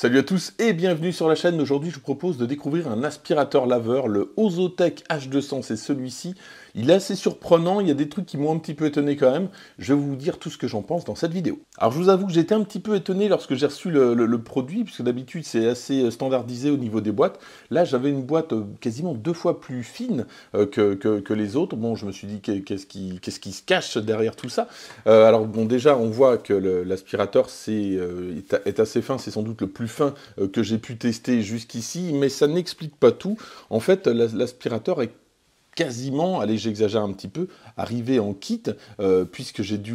Salut à tous et bienvenue sur la chaîne. Aujourd'hui, je vous propose de découvrir un aspirateur laveur, le Ozotech H200. C'est celui-ci il est assez surprenant, il y a des trucs qui m'ont un petit peu étonné quand même. Je vais vous dire tout ce que j'en pense dans cette vidéo. Alors je vous avoue que j'étais un petit peu étonné lorsque j'ai reçu le, produit, puisque d'habitude c'est assez euh, standardisé au niveau des boîtes. Là j'avais une boîte euh, quasiment deux fois plus fine euh, que, les autres. Bon je me suis dit qu'est-ce qui, se cache derrière tout ça. alors bon déjà on voit que l'aspirateur c'est est, assez fin, c'est sans doute le plus fin que j'ai pu tester jusqu'ici, mais ça n'explique pas tout. En fait l'aspirateur est quasiment, allez j'exagère un petit peu, arrivé en kit, euh, puisque j'ai dû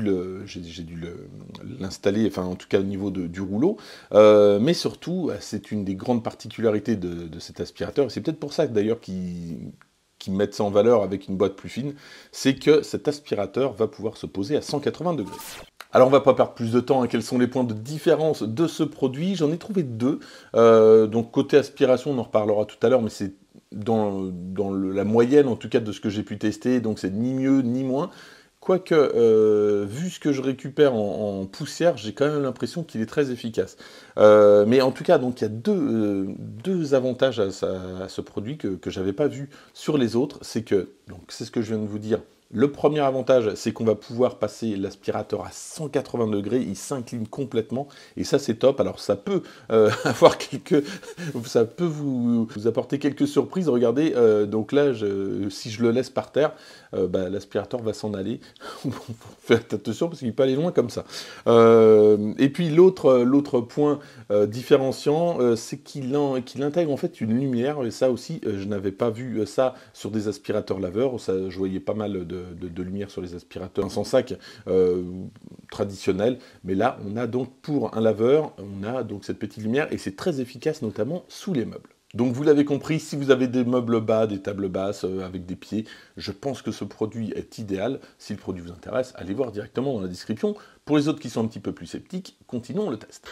l'installer, enfin en tout cas au niveau du rouleau. Euh, mais surtout, euh, c'est une des grandes particularités de, cet aspirateur, et c'est peut-être pour ça d'ailleurs qu'ils qui mettent ça en valeur avec une boîte plus fine, c'est que cet aspirateur va pouvoir se poser à 180 degrés. Alors on va pas perdre plus de temps, hein, quels sont les points de différence de ce produit J'en ai trouvé deux, donc côté aspiration on en reparlera tout à l'heure, mais c'est dans, la moyenne en tout cas de ce que j'ai pu tester, donc c'est ni mieux ni moins. Quoique, euh, vu ce que je récupère en, poussière, j'ai quand même l'impression qu'il est très efficace. Euh, mais en tout cas, donc il y a deux, euh, deux avantages à, à, ce produit que je n'avais pas vu sur les autres. C'est que, donc c'est ce que je viens de vous dire, le premier avantage, c'est qu'on va pouvoir passer l'aspirateur à 180 degrés, il s'incline complètement et ça c'est top. Alors ça peut euh, avoir quelques, ça peut vous, apporter quelques surprises. Regardez, euh, donc là, je, si je le laisse par terre, euh, bah, l'aspirateur va s'en aller. Faites attention parce qu'il peut aller loin comme ça. Euh, et puis l'autre euh, point différenciant, c'est qu'il intègre en fait une lumière. Et ça aussi, je n'avais pas vu ça sur des aspirateurs laveurs. je voyais pas mal de, lumière sur les aspirateurs sans sac traditionnels, Mais là, on a donc pour un laveur, on a donc cette petite lumière et c'est très efficace notamment sous les meubles. Donc vous l'avez compris, si vous avez des meubles bas, des tables basses euh, avec des pieds, je pense que ce produit est idéal. Si le produit vous intéresse, allez voir directement dans la description. Pour les autres qui sont un petit peu plus sceptiques, continuons le test.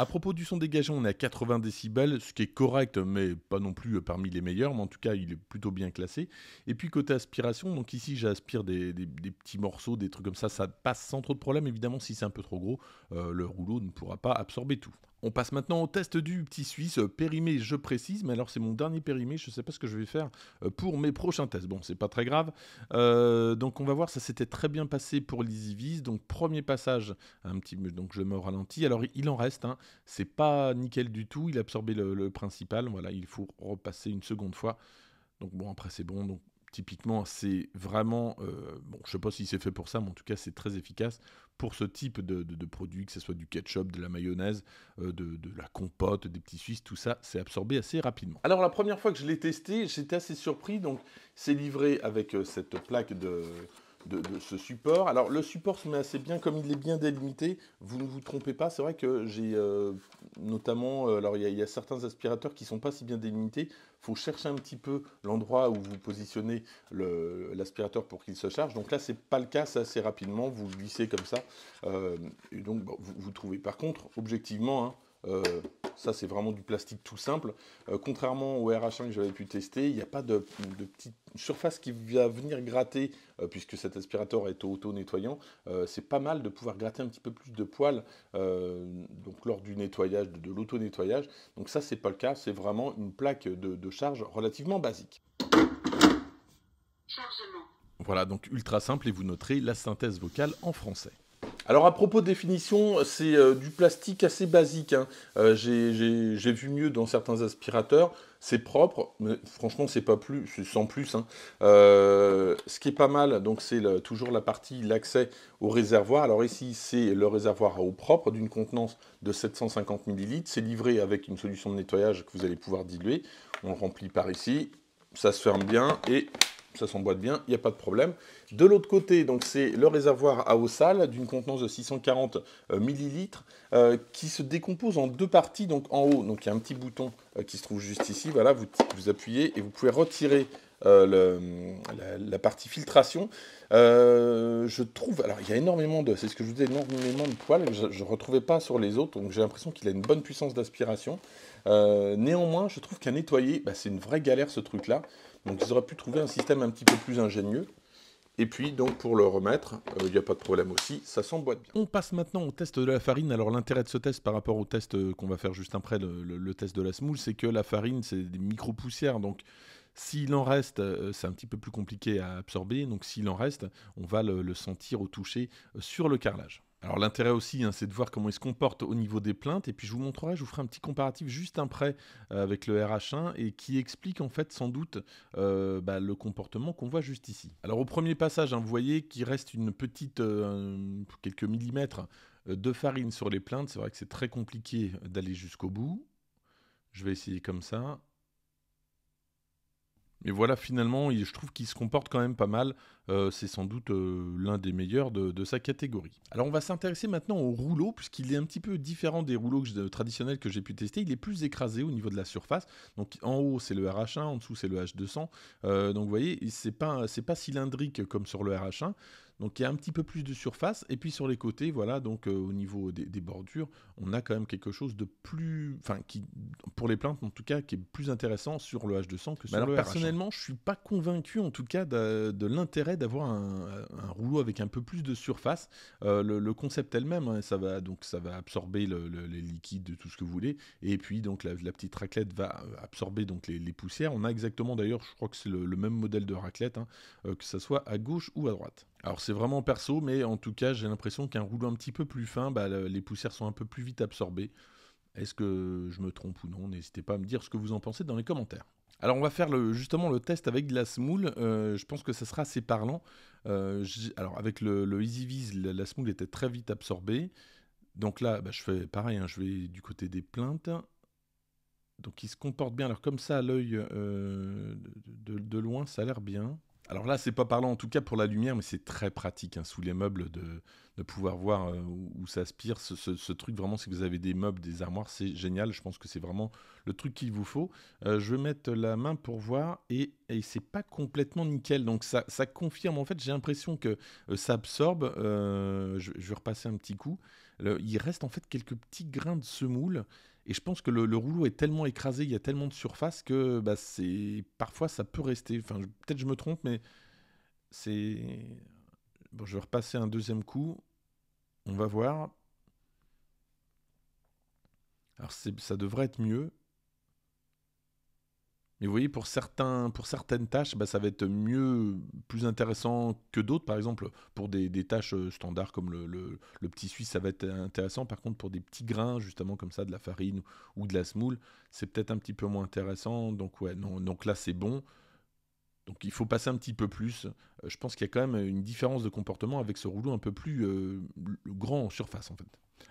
À propos du son dégagé, on est à 80 décibels, ce qui est correct, mais pas non plus euh, parmi les meilleurs, mais en tout cas, il est plutôt bien classé. Et puis côté aspiration, donc ici, j'aspire des, petits morceaux, des trucs comme ça, ça passe sans trop de problème. Évidemment, si c'est un peu trop gros, euh, le rouleau ne pourra pas absorber tout. On passe maintenant au test du petit Suisse, euh, périmé je précise, mais alors c'est mon dernier périmé, je ne sais pas ce que je vais faire euh, pour mes prochains tests. Bon, c'est pas très grave. Euh, donc on va voir, ça s'était très bien passé pour l'EasyViz, Donc premier passage, un petit, donc je me ralentis. Alors il en reste, hein. c'est pas nickel du tout, il a absorbé le, le, principal. Voilà, il faut repasser une seconde fois. Donc bon, après c'est bon, donc typiquement, c'est vraiment, euh, bon, je sais pas si c'est fait pour ça, mais en tout cas, c'est très efficace pour ce type de, produit, que ce soit du ketchup, de la mayonnaise, euh, de, la compote, des petits suisses, tout ça, c'est absorbé assez rapidement. Alors, la première fois que je l'ai testé, j'étais assez surpris. Donc, c'est livré avec euh, cette plaque de de, ce support. Alors le support se met assez bien, comme il est bien délimité, vous ne vous trompez pas. C'est vrai que j'ai euh, notamment, euh, alors il y, a certains aspirateurs qui ne sont pas si bien délimités. Il faut chercher un petit peu l'endroit où vous positionnez l'aspirateur pour qu'il se charge. Donc là, ce n'est pas le cas, c'est assez rapidement, vous glissez comme ça. Euh, et donc vous, vous, trouvez. Par contre, objectivement, hein, euh, ça, c'est vraiment du plastique tout simple. Euh, contrairement au RH1 que j'avais pu tester, il n'y a pas de, petite surface qui va venir gratter, euh, puisque cet aspirateur est auto-nettoyant. c'est pas mal de pouvoir gratter un petit peu plus de poils donc lors du nettoyage, de, l'auto-nettoyage. Donc ça, c'est pas le cas. C'est vraiment une plaque de, charge relativement basique. Voilà, donc ultra simple et vous noterez la synthèse vocale en français. Alors à propos de définition, c'est euh, du plastique assez basique. Hein. Euh, j'ai vu mieux dans certains aspirateurs. C'est propre, mais franchement c'est pas plus, sans plus. Hein. Euh, ce qui est pas mal, donc c'est toujours la partie l'accès au réservoir. Alors ici c'est le réservoir à eau propre d'une contenance de 750 ml. C'est livré avec une solution de nettoyage que vous allez pouvoir diluer. On le remplit par ici, ça se ferme bien et ça s'emboîte bien, il n'y a pas de problème. De l'autre côté, donc c'est le réservoir à eau sale d'une contenance de 640 euh, ml euh, qui se décompose en deux parties. Donc en haut, donc il y a un petit bouton euh, qui se trouve juste ici. Voilà, vous, appuyez et vous pouvez retirer la, partie filtration. je trouve, alors il y a énormément de, c'est ce que je énormément de poils, je ne retrouvais pas sur les autres, donc j'ai l'impression qu'il a une bonne puissance d'aspiration. néanmoins, je trouve qu'un nettoyer, bah, c'est une vraie galère ce truc-là. Donc ils auraient pu trouver un système un petit peu plus ingénieux. Et puis, donc, pour le remettre, euh, il n'y a pas de problème aussi, ça s'emboîte bien. On passe maintenant au test de la farine. Alors, l'intérêt de ce test par rapport au test euh, qu'on va faire juste après, le, test de la semoule, c'est que la farine, c'est des micro-poussières. Donc, s'il en reste, euh, c'est un petit peu plus compliqué à absorber. Donc, s'il en reste, on va le sentir au toucher sur le carrelage. Alors l'intérêt aussi, hein, c'est de voir comment il se comporte au niveau des plaintes. Et puis je vous montrerai, je vous ferai un petit comparatif juste après euh, avec le RH1 et qui explique en fait sans doute euh, bah, le comportement qu'on voit juste ici. Alors au premier passage, hein, vous voyez qu'il reste une petite, euh, quelques millimètres de farine sur les plaintes. C'est vrai que c'est très compliqué d'aller jusqu'au bout. Je vais essayer comme ça. Mais voilà, finalement, je trouve qu'il se comporte quand même pas mal. Euh, c'est sans doute euh, l'un des meilleurs de, sa catégorie. Alors on va s'intéresser maintenant au rouleau, puisqu'il est un petit peu différent des rouleaux euh, traditionnels que j'ai pu tester. Il est plus écrasé au niveau de la surface. Donc en haut, c'est le RH1, en dessous, c'est le H200. donc vous voyez, c'est pas, pas cylindrique comme sur le RH1. Donc il y a un petit peu plus de surface. Et puis sur les côtés, voilà, donc euh, au niveau des, bordures, on a quand même quelque chose de plus. Enfin, qui, pour les plaintes, en tout cas, qui est plus intéressant sur le H200 que sur le Personnellement, je ne suis pas convaincu en tout cas de, l'intérêt d'avoir un, rouleau avec un peu plus de surface. Euh, le, concept elle-même, hein, ça va donc ça va absorber les liquides de tout ce que vous voulez. Et puis donc la, petite raclette va euh, absorber donc les, poussières. On a exactement d'ailleurs, je crois que c'est le, même modèle de raclette, hein, que ce soit à gauche ou à droite. Alors c'est vraiment perso, mais en tout cas j'ai l'impression qu'un rouleau un petit peu plus fin, bah, les poussières sont un peu plus vite absorbées. Est-ce que je me trompe ou non N'hésitez pas à me dire ce que vous en pensez dans les commentaires. Alors on va faire justement le test avec de la semoule, euh, je pense que ça sera assez parlant. Euh, alors avec le, Easy EasyViz, la, semoule était très vite absorbée. Donc là, bah, je fais pareil, hein, je vais du côté des plaintes. Donc il se comporte bien. Alors comme ça à l'œil euh, de, loin, ça a l'air bien. Alors là, c'est pas parlant en tout cas pour la lumière, mais c'est très pratique hein, sous les meubles de, pouvoir voir euh, où ça aspire. Ce, ce, truc, vraiment, si vous avez des meubles, des armoires, c'est génial. Je pense que c'est vraiment le truc qu'il vous faut. Euh, je vais mettre la main pour voir et, et c'est pas complètement nickel. Donc ça, ça confirme. En fait, j'ai l'impression que euh, ça absorbe. Je, vais repasser un petit coup. il reste en fait quelques petits grains de semoule et je pense que le, rouleau est tellement écrasé, il y a tellement de surface que bah, c'est parfois ça peut rester. Enfin, peut-être je me trompe, mais c'est. Bon, je vais repasser un deuxième coup. On va voir. Alors ça devrait être mieux. Mais vous voyez, pour, certains, pour certaines tâches, bah, ça va être mieux, plus intéressant que d'autres. Par exemple, pour des, tâches euh, standards comme le, petit suisse, ça va être intéressant. Par contre, pour des petits grains, justement comme ça, de la farine ou, de la semoule, c'est peut-être un petit peu moins intéressant. Donc ouais, non, donc là c'est bon. Donc il faut passer un petit peu plus. Euh, je pense qu'il y a quand même une différence de comportement avec ce rouleau un peu plus euh, grand en surface en fait.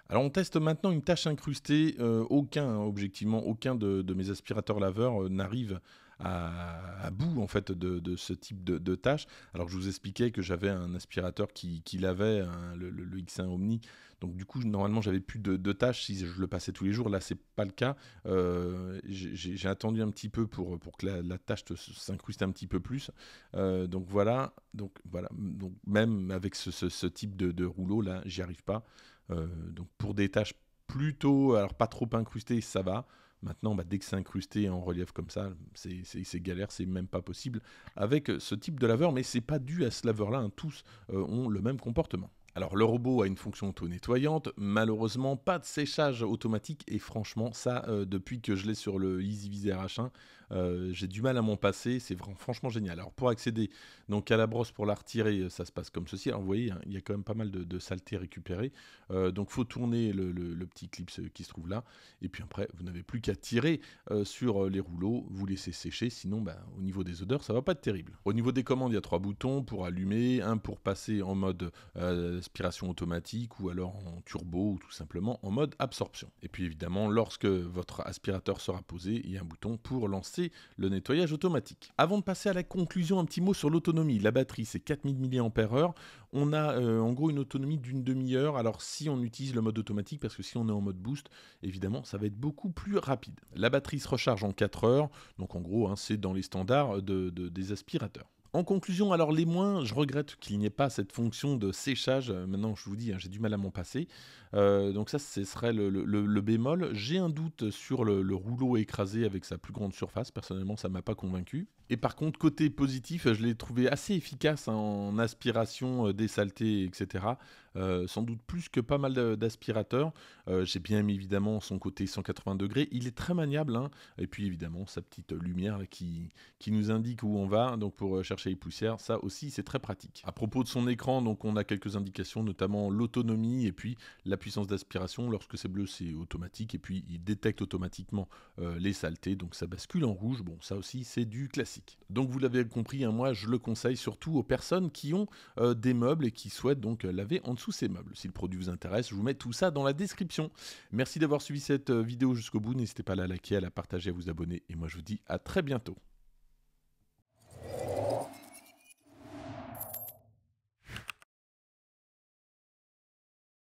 Alors on teste maintenant une tâche incrustée. Euh, aucun, objectivement, aucun de, de mes aspirateurs laveurs n'arrive à, bout en fait de, ce type de, de, tâches. Alors je vous expliquais que j'avais un aspirateur qui, l'avait, le, X1 Omni. Donc du coup normalement j'avais plus de, tâches si je le passais tous les jours. Là c'est pas le cas. Euh, j'ai attendu un petit peu pour, pour que la, tâche s'incruste un petit peu plus. Euh, donc voilà. Donc voilà. Donc même avec ce, type de, rouleau là, j'y arrive pas. Euh, donc pour des tâches plutôt, alors pas trop incrustées, ça va. Maintenant, bah, dès que c'est incrusté en relief comme ça, c'est galère, c'est même pas possible avec ce type de laveur, mais c'est pas dû à ce laveur-là, hein. tous euh, ont le même comportement. Alors le robot a une fonction auto-nettoyante, malheureusement pas de séchage automatique et franchement ça euh, depuis que je l'ai sur le EasyViser H1, euh, j'ai du mal à m'en passer, c'est vraiment, franchement génial. Alors pour accéder donc à la brosse pour la retirer, euh, ça se passe comme ceci. Alors vous voyez, hein, il y a quand même pas mal de, saleté récupérée. Euh, donc faut tourner le, petit clip qui se trouve là. Et puis après, vous n'avez plus qu'à tirer sur les rouleaux, vous laisser sécher, sinon bah, au niveau des odeurs, ça va pas être terrible. Au niveau des commandes, il y a trois boutons pour allumer, un pour passer en mode aspiration automatique ou alors en turbo ou tout simplement en mode absorption. Et puis évidemment, lorsque votre aspirateur sera posé, il y a un bouton pour lancer le nettoyage automatique. Avant de passer à la conclusion, un petit mot sur l'autonomie. La batterie, c'est 4000 mAh. On a euh, en gros une autonomie d'une demi-heure. Alors si on utilise le mode automatique, parce que si on est en mode boost, évidemment, ça va être beaucoup plus rapide. La batterie se recharge en 4 heures. Donc en gros, hein, c'est dans les standards de, des aspirateurs. En conclusion, alors les moins, je regrette qu'il n'y ait pas cette fonction de séchage. Euh, maintenant, je vous dis, hein, j'ai du mal à m'en passer. Euh, donc ça, ce serait le, bémol. J'ai un doute sur le, le, rouleau écrasé avec sa plus grande surface. Personnellement, ça ne m'a pas convaincu. Et par contre, côté positif, je l'ai trouvé assez efficace hein, en aspiration euh, des saletés, etc. Euh, sans doute plus que pas mal d'aspirateurs. Euh, j'ai bien évidemment son côté 180 degrés. Il est très maniable. Hein. Et puis évidemment, sa petite lumière qui, qui nous indique où on va. Donc pour chercher les poussières, ça aussi, c'est très pratique. À propos de son écran, donc on a quelques indications, notamment l'autonomie et puis la puissance d'aspiration. Lorsque c'est bleu, c'est automatique. Et puis il détecte automatiquement les saletés. Donc ça bascule en rouge. Bon, ça aussi, c'est du classique. Donc vous l'avez compris, hein, moi je le conseille surtout aux personnes qui ont euh, des meubles et qui souhaitent donc euh, laver en dessous ces meubles. Si le produit vous intéresse, je vous mets tout ça dans la description. Merci d'avoir suivi cette euh, vidéo jusqu'au bout, n'hésitez pas à la liker, à la partager, à vous abonner et moi je vous dis à très bientôt.